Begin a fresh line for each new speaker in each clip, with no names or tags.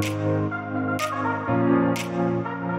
Thank you.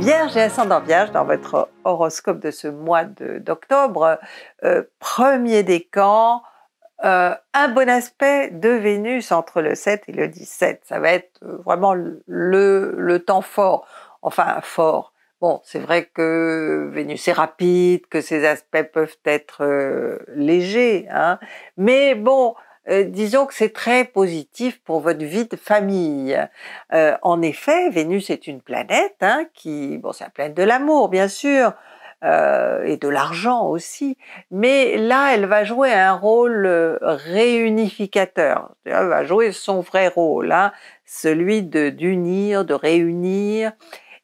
Vierge et ascendant Vierge, dans votre horoscope de ce mois d'octobre, euh, premier décan, euh, un bon aspect de Vénus entre le 7 et le 17. Ça va être euh, vraiment le, temps fort, enfin fort. Bon, c'est vrai que Vénus est rapide, que ses aspects peuvent être euh, légers, hein. mais bon, euh, disons que c'est très positif pour votre vie de famille. Euh, en effet, Vénus est une planète hein, qui, bon, c'est la planète de l'amour, bien sûr, euh, et de l'argent aussi, mais là, elle va jouer un rôle réunificateur. Elle va jouer son vrai rôle, hein, celui d'unir, de réunir.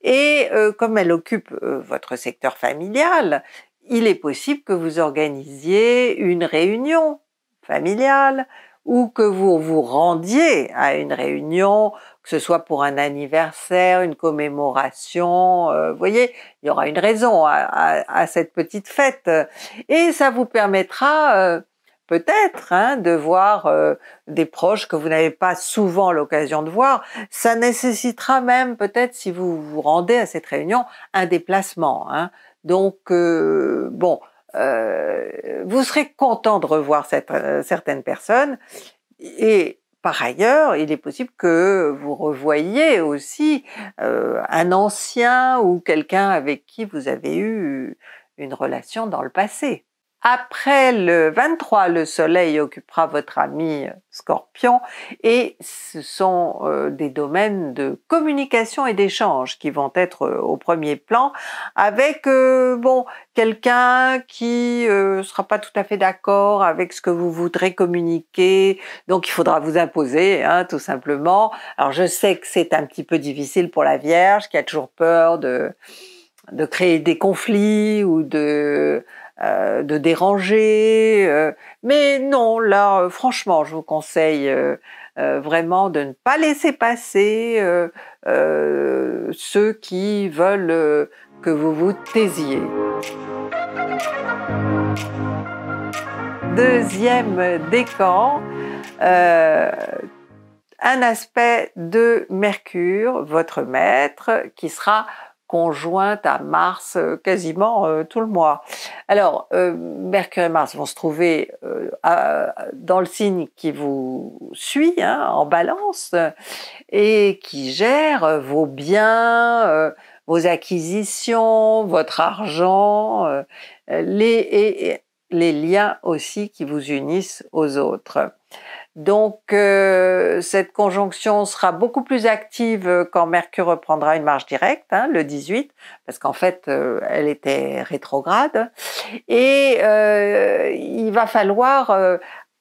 Et comme elle occupe votre secteur familial, il est possible que vous organisiez une réunion familiale ou que vous vous rendiez à une réunion, que ce soit pour un anniversaire, une commémoration, euh, vous voyez, il y aura une raison à, cette petite fête. Et ça vous permettra euh, peut-être hein, de voir euh, des proches que vous n'avez pas souvent l'occasion de voir. Ça nécessitera même peut-être, si vous vous rendez à cette réunion, un déplacement. Hein. Donc, bon, euh, vous serez content de revoir cette, euh, certaines personnes. Et par ailleurs, il est possible que vous revoyiez aussi euh, un ancien ou quelqu'un avec qui vous avez eu une relation dans le passé. Après le 23, le Soleil occupera votre ami euh, Scorpion et ce sont euh, des domaines de communication et d'échange qui vont être euh, au premier plan avec bon quelqu'un qui ne sera pas tout à fait d'accord avec ce que vous voudrez communiquer, donc il faudra vous imposer hein, tout simplement. Alors je sais que c'est un petit peu difficile pour la Vierge qui a toujours peur de de créer des conflits ou de euh, de déranger. Euh, mais non, là, euh, franchement, je vous conseille vraiment de ne pas laisser passer ceux qui veulent que vous vous taisiez. Deuxième décan, un aspect de Mercure, votre maître, qui sera conjointe à Mars euh, quasiment euh, tout le mois. Alors, euh, Mercure et Mars vont se trouver dans le signe qui vous suit, hein, en balance, et qui gère vos biens, vos acquisitions, votre argent, et les liens aussi qui vous unissent aux autres. Donc euh, cette conjonction sera beaucoup plus active euh, quand Mercure reprendra une marche directe, hein, le 18, parce qu'en fait euh, elle était rétrograde. Et il va falloir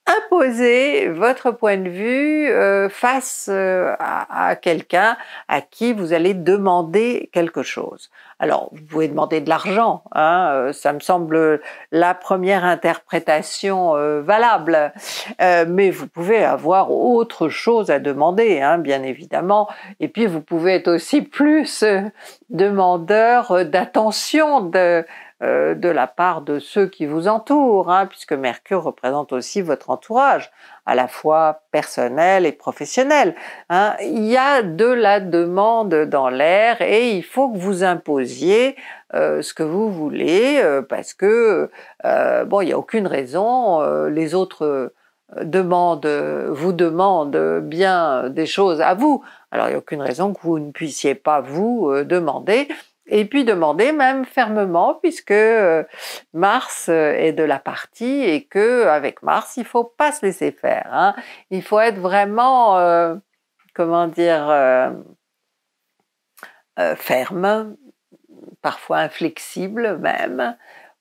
imposer votre point de vue euh, face euh, à, quelqu'un à qui vous allez demander quelque chose. Alors, vous pouvez demander de l'argent, hein, euh, ça me semble la première interprétation valable, mais vous pouvez avoir autre chose à demander, hein, bien évidemment, et puis vous pouvez être aussi plus demandeur d'attention, de, euh, de la part de ceux qui vous entourent, hein, puisque Mercure représente aussi votre entourage, à la fois personnel et professionnel. Hein. Il y a de la demande dans l'air et il faut que vous imposiez euh, ce que vous voulez, euh, parce que, bon, il n'y a aucune raison, les autres demandent, vous demandent bien des choses à vous. Alors il n'y a aucune raison que vous ne puissiez pas vous demander et puis demander même fermement puisque euh, Mars euh, est de la partie et que avec Mars il faut pas se laisser faire. Hein. Il faut être vraiment euh, comment dire ferme, parfois inflexible même.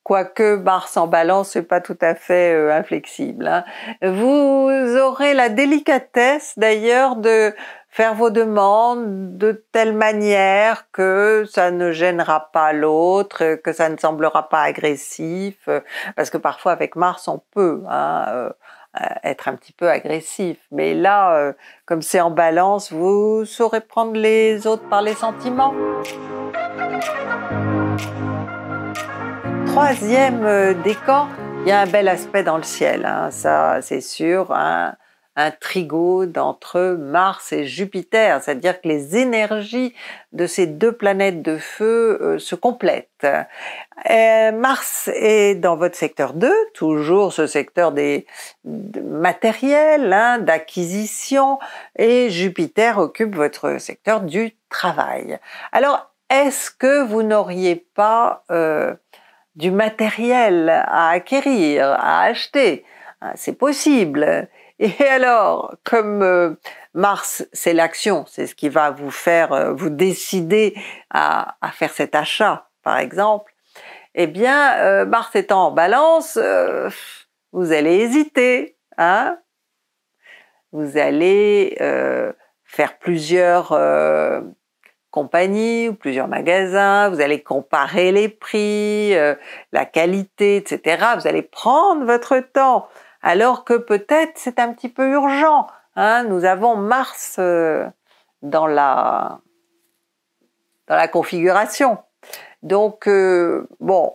Quoique Mars en balance, n'est pas tout à fait inflexible. Hein. Vous aurez la délicatesse d'ailleurs de faire vos demandes de telle manière que ça ne gênera pas l'autre, que ça ne semblera pas agressif, euh, parce que parfois avec Mars on peut hein, euh, être un petit peu agressif, mais là, euh, comme c'est en balance, vous saurez prendre les autres par les sentiments. Troisième décor, il y a un bel aspect dans le ciel, hein, ça c'est sûr. Hein un trigone entre Mars et Jupiter, c'est-à-dire que les énergies de ces deux planètes de feu euh, se complètent. Euh, Mars est dans votre secteur 2, toujours ce secteur des, matériels, hein, d'acquisition, et Jupiter occupe votre secteur du travail. Alors, est-ce que vous n'auriez pas euh, du matériel à acquérir, à acheter ah, C'est possible. Et alors, comme euh, Mars, c'est l'action, c'est ce qui va vous faire euh, vous décider à, faire cet achat, par exemple, eh bien, euh, Mars étant en balance, vous allez hésiter, hein Vous allez faire plusieurs compagnies ou plusieurs magasins, vous allez comparer les prix, la qualité, etc. Vous allez prendre votre temps alors que peut-être c'est un petit peu urgent. Hein. nous avons Mars euh, dans la, dans la configuration. Donc, euh, bon,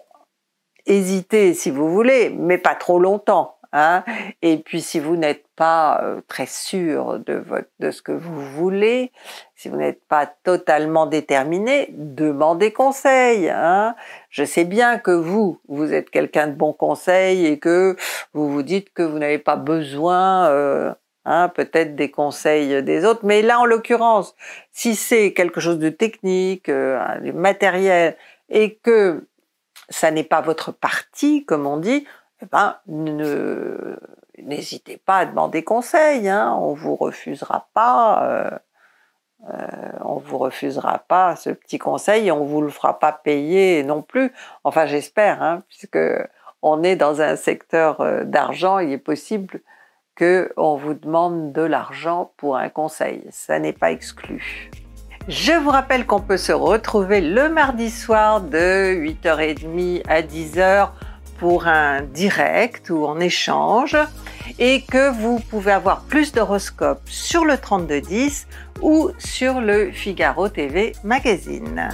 hésitez si vous voulez, mais pas trop longtemps. Hein. et puis si vous n'êtes pas euh, très sûr de, ce que vous voulez, si vous n'êtes pas totalement déterminé, demandez conseil. Hein. Je sais bien que vous, vous êtes quelqu'un de bon conseil et que vous vous dites que vous n'avez pas besoin euh, hein, peut-être des conseils des autres. Mais là, en l'occurrence, si c'est quelque chose de technique, de euh, du matériel, et que ça n'est pas votre partie, comme on dit, eh ben, ne, n'hésitez pas à demander conseil. Hein. on vous refusera pas. Euh, euh, on vous refusera pas ce petit conseil on on vous le fera pas payer non plus. Enfin, j'espère, hein, puisque on est dans un secteur euh, d'argent, il est possible qu'on vous demande de l'argent pour un conseil. Ça n'est pas exclu. Je vous rappelle qu'on peut se retrouver le mardi soir de 8h30 à 10h pour un direct ou en échange et que vous pouvez avoir plus d'horoscopes sur le 3210 ou sur le Figaro TV Magazine.